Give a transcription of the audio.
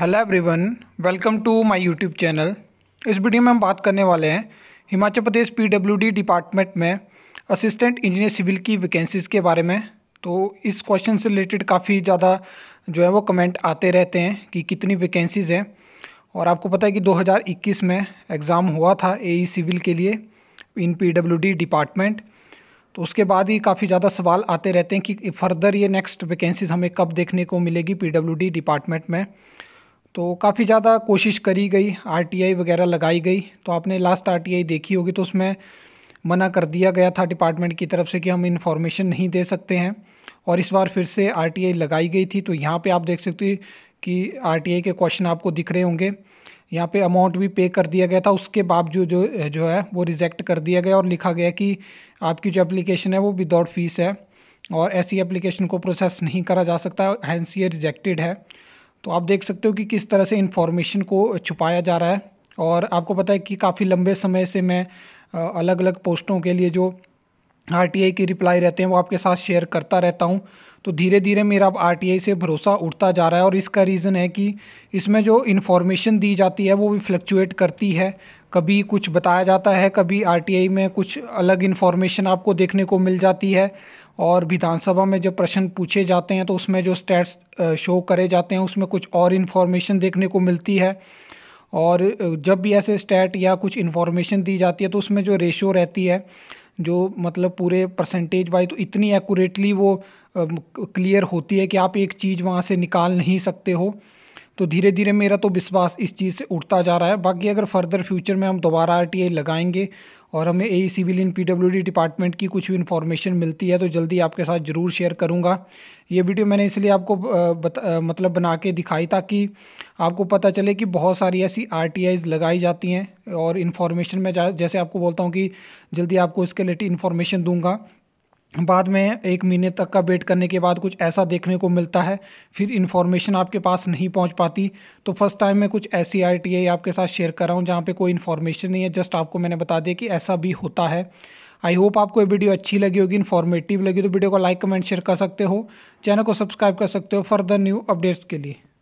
hello everyone welcome to my YouTube channel इस video में हम बात करने वाले हैं हिमाचल प्रदेश पीडब्ल्यूडी डिपार्टमेंट में असिस्टेंट इंजीनियर सिविल की वैकेंसीज़ के बारे में तो इस क्वेश्चन से रिलेटेड काफ़ी ज़्यादा जो है वो कमेंट आते रहते हैं कि कितनी वैकेंसीज़ हैं और आपको पता है कि दो में एग्ज़ाम हुआ था ए e सिविल के लिए इन पी डिपार्टमेंट तो उसके बाद ही काफ़ी ज़्यादा सवाल आते रहते हैं कि फर्दर ये नेक्स्ट वैकेंसीज़ हमें कब देखने को मिलेगी पी डिपार्टमेंट में तो काफ़ी ज़्यादा कोशिश करी गई आरटीआई वगैरह लगाई गई तो आपने लास्ट आरटीआई देखी होगी तो उसमें मना कर दिया गया था डिपार्टमेंट की तरफ से कि हम इन्फॉर्मेशन नहीं दे सकते हैं और इस बार फिर से आरटीआई लगाई गई थी तो यहाँ पे आप देख सकते हो कि आरटीआई के क्वेश्चन आपको दिख रहे होंगे यहाँ पे अमाउंट भी पे कर दिया गया था उसके बावजूद जो जो है वो रिजेक्ट कर दिया गया और लिखा गया कि आपकी जो एप्लीकेशन है वो विदाउट फीस है और ऐसी एप्लीकेशन को प्रोसेस नहीं करा जा सकता हैंस ये रिजेक्टेड है तो आप देख सकते हो कि किस तरह से इन्फॉर्मेशन को छुपाया जा रहा है और आपको पता है कि काफ़ी लंबे समय से मैं अलग अलग पोस्टों के लिए जो आर की रिप्लाई रहते हैं वो आपके साथ शेयर करता रहता हूँ तो धीरे धीरे मेरा अब आर से भरोसा उठता जा रहा है और इसका रीज़न है कि इसमें जो इन्फॉर्मेशन दी जाती है वो भी फ्लक्चुएट करती है कभी कुछ बताया जाता है कभी आर में कुछ अलग इन्फॉर्मेशन आपको देखने को मिल जाती है और विधानसभा में जो प्रश्न पूछे जाते हैं तो उसमें जो स्टैट्स शो करे जाते हैं उसमें कुछ और इन्फॉर्मेशन देखने को मिलती है और जब भी ऐसे स्टैट या कुछ इन्फॉर्मेशन दी जाती है तो उसमें जो रेशो रहती है जो मतलब पूरे परसेंटेज वाइज तो इतनी एक्यूरेटली वो क्लियर होती है कि आप एक चीज़ वहाँ से निकाल नहीं सकते हो तो धीरे धीरे मेरा तो विश्वास इस चीज़ से उठता जा रहा है बाकी अगर फर्दर फ्यूचर में हम दोबारा आर लगाएंगे और हमें A civil in P department की कुछ भी इन्फॉर्मेशन मिलती है तो जल्दी आपके साथ ज़रूर शेयर करूँगा ये वीडियो मैंने इसलिए आपको बता, मतलब बना के दिखाई ताकि आपको पता चले कि बहुत सारी ऐसी आर लगाई जाती हैं और इन्फॉर्मेशन में जैसे आपको बोलता हूँ कि जल्दी आपको इसके रिलेटेड इन्फॉर्मेशन दूंगा बाद में एक महीने तक का वेट करने के बाद कुछ ऐसा देखने को मिलता है फिर इन्फॉर्मेशन आपके पास नहीं पहुंच पाती तो फर्स्ट टाइम मैं कुछ ऐसी आई आपके साथ शेयर कर रहा हूँ जहाँ पे कोई इन्फॉर्मेशन नहीं है जस्ट आपको मैंने बता दिया कि ऐसा भी होता है आई होप आपको ये वीडियो अच्छी लगी होगी इन्फॉर्मेटिव लगी तो वीडियो को लाइक कमेंट शेयर कर सकते हो चैनल को सब्सक्राइब कर सकते हो फर्दर न्यू अपडेट्स के लिए